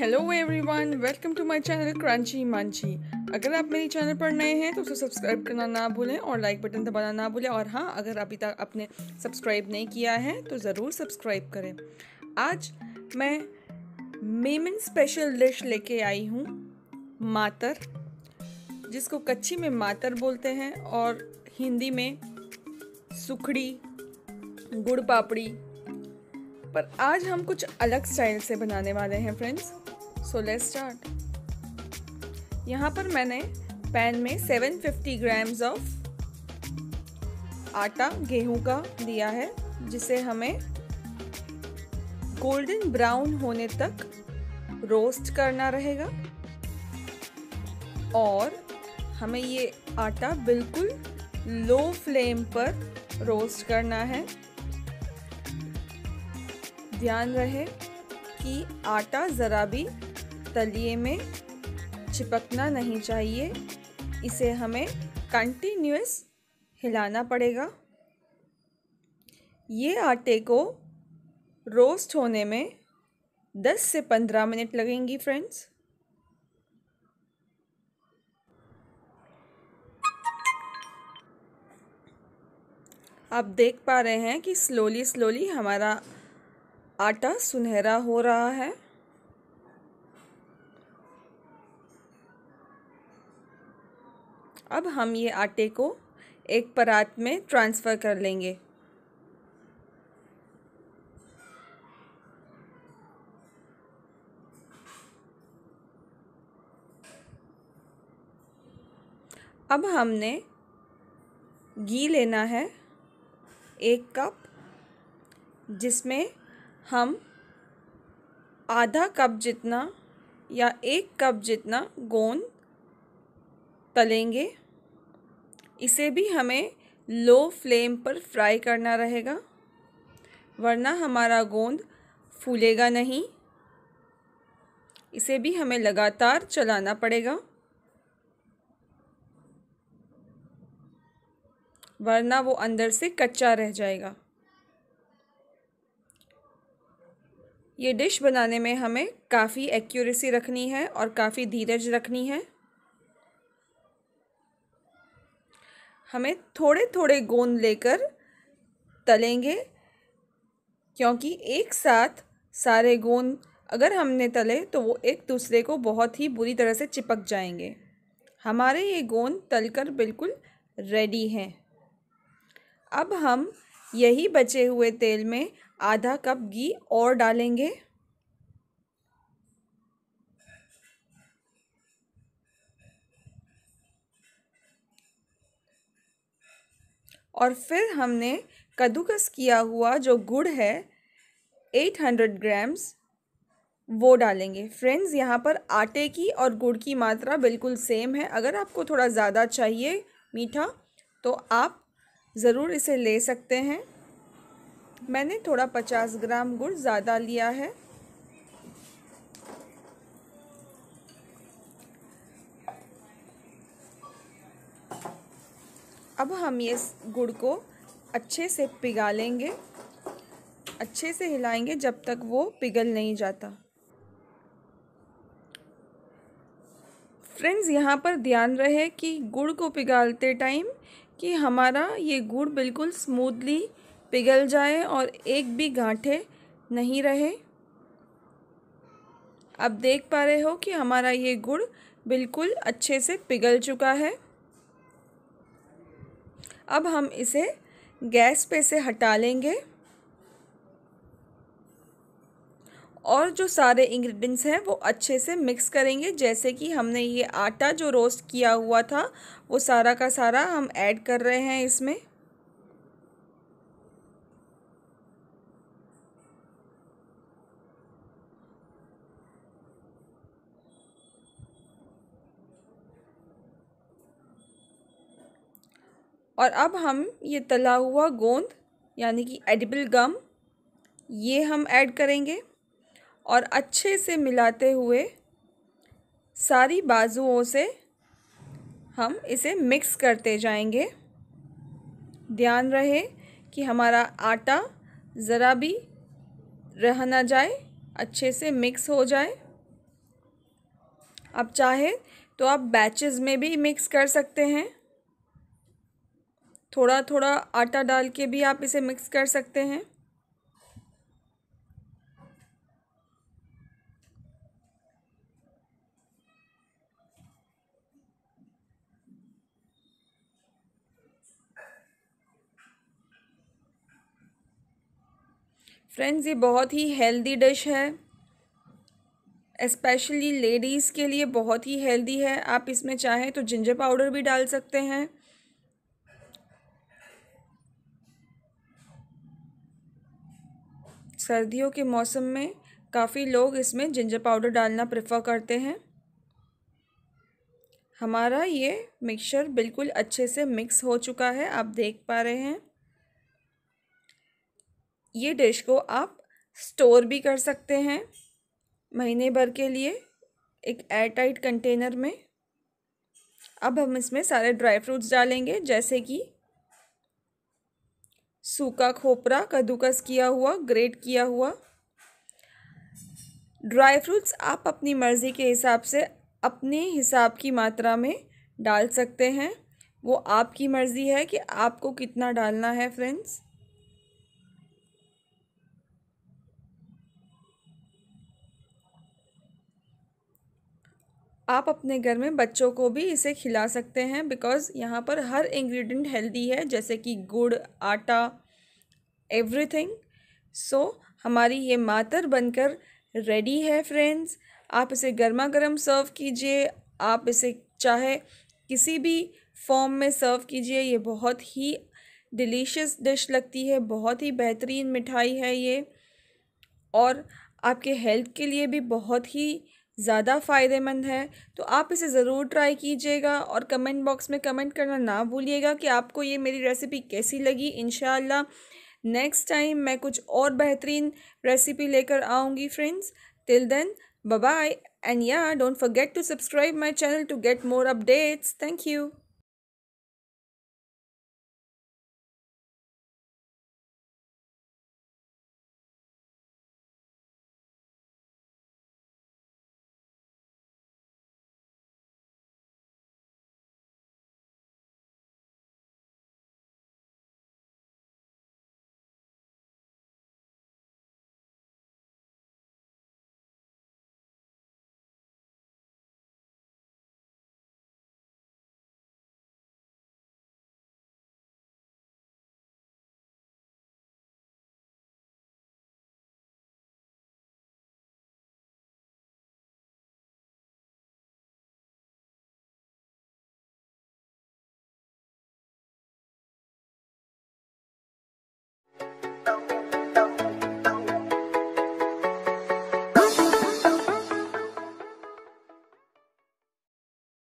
hello everyone welcome to my channel crunchy munchy अगर आप मेरे चैनल पर नए हैं तो उसे सब्सक्राइब करना ना भूलें और लाइक बटन दबाना ना भूलें और हाँ अगर अभी तक आपने सब्सक्राइब नहीं किया है तो ज़रूर सब्सक्राइब करें आज मैं मेमन स्पेशल डिश लेके आई हूँ मातर जिसको कच्ची में मातर बोलते हैं और हिंदी में सुखड़ी गुड़ पापड़ी पर आज हम कुछ अलग स्टाइल से बनाने वाले हैं फ्रेंड्स सो लेट्स स्टार्ट यहाँ पर मैंने पैन में 750 ग्राम्स ऑफ आटा गेहूं का दिया है जिसे हमें गोल्डन ब्राउन होने तक रोस्ट करना रहेगा और हमें ये आटा बिल्कुल लो फ्लेम पर रोस्ट करना है ध्यान रहे कि आटा ज़रा भी तलिए में चिपकना नहीं चाहिए इसे हमें कंटिन्यूस हिलाना पड़ेगा ये आटे को रोस्ट होने में दस से पंद्रह मिनट लगेंगी फ्रेंड्स आप देख पा रहे हैं कि स्लोली स्लोली हमारा आटा सुनहरा हो रहा है अब हम ये आटे को एक परात में ट्रांसफ़र कर लेंगे अब हमने घी लेना है एक कप जिसमें हम आधा कप जितना या एक कप जितना गोंद तलेंगे इसे भी हमें लो फ्लेम पर फ्राई करना रहेगा वरना हमारा गोंद फूलेगा नहीं इसे भी हमें लगातार चलाना पड़ेगा वरना वो अंदर से कच्चा रह जाएगा ये डिश बनाने में हमें काफ़ी एक्यूरेसी रखनी है और काफ़ी धीरज रखनी है हमें थोड़े थोड़े गोंद लेकर तलेंगे क्योंकि एक साथ सारे गोंद अगर हमने तले तो वो एक दूसरे को बहुत ही बुरी तरह से चिपक जाएंगे हमारे ये गोंद तलकर बिल्कुल रेडी हैं अब हम यही बचे हुए तेल में आधा कप घी और डालेंगे और फिर हमने कद्दूकस किया हुआ जो गुड़ है 800 ग्राम्स वो डालेंगे फ्रेंड्स यहाँ पर आटे की और गुड़ की मात्रा बिल्कुल सेम है अगर आपको थोड़ा ज़्यादा चाहिए मीठा तो आप ज़रूर इसे ले सकते हैं मैंने थोड़ा पचास ग्राम गुड़ ज़्यादा लिया है अब हम ये गुड़ को अच्छे से पिघा लेंगे अच्छे से हिलाएंगे जब तक वो पिघल नहीं जाता फ्रेंड्स यहाँ पर ध्यान रहे कि गुड़ को पिघालते टाइम कि हमारा ये गुड़ बिल्कुल स्मूथली पिघल जाए और एक भी गांठे नहीं रहे अब देख पा रहे हो कि हमारा ये गुड़ बिल्कुल अच्छे से पिघल चुका है अब हम इसे गैस पे से हटा लेंगे और जो सारे इंग्रेडिएंट्स हैं वो अच्छे से मिक्स करेंगे जैसे कि हमने ये आटा जो रोस्ट किया हुआ था वो सारा का सारा हम ऐड कर रहे हैं इसमें और अब हम ये तला हुआ गोंद यानी कि एडिबल गम ये हम ऐड करेंगे और अच्छे से मिलाते हुए सारी बाजुओं से हम इसे मिक्स करते जाएंगे ध्यान रहे कि हमारा आटा ज़रा भी रह ना जाए अच्छे से मिक्स हो जाए आप चाहे तो आप बैचेस में भी मिक्स कर सकते हैं थोड़ा थोड़ा आटा डाल के भी आप इसे मिक्स कर सकते हैं फ्रेंड्स ये बहुत ही हेल्दी डिश है स्पेशली लेडीज़ के लिए बहुत ही हेल्दी है आप इसमें चाहें तो जिंजर पाउडर भी डाल सकते हैं सर्दियों के मौसम में काफ़ी लोग इसमें जिंजर पाउडर डालना प्रेफर करते हैं हमारा ये मिक्सचर बिल्कुल अच्छे से मिक्स हो चुका है आप देख पा रहे हैं ये डिश को आप स्टोर भी कर सकते हैं महीने भर के लिए एक एयर टाइट कंटेनर में अब हम इसमें सारे ड्राई फ्रूट्स डालेंगे जैसे कि सूखा खोपरा कद्दूकस किया हुआ ग्रेट किया हुआ ड्राई फ्रूट्स आप अपनी मर्ज़ी के हिसाब से अपने हिसाब की मात्रा में डाल सकते हैं वो आपकी मर्ज़ी है कि आपको कितना डालना है फ्रेंड्स आप अपने घर में बच्चों को भी इसे खिला सकते हैं बिकॉज़ यहाँ पर हर इंग्रेडिएंट हेल्दी है जैसे कि गुड़ आटा एवरीथिंग सो हमारी ये मातर बनकर रेडी है फ्रेंड्स आप इसे गर्मा गर्म सर्व कीजिए आप इसे चाहे किसी भी फॉर्म में सर्व कीजिए ये बहुत ही डिलीशियस डिश लगती है बहुत ही बेहतरीन मिठाई है ये और आपके हेल्थ के लिए भी बहुत ही ज़्यादा फ़ायदेमंद है तो आप इसे ज़रूर ट्राई कीजिएगा और कमेंट बॉक्स में कमेंट करना ना भूलिएगा कि आपको ये मेरी रेसिपी कैसी लगी इन नेक्स्ट टाइम मैं कुछ और बेहतरीन रेसिपी लेकर आऊँगी friends till then bye and या don't forget to subscribe my channel to get more updates thank you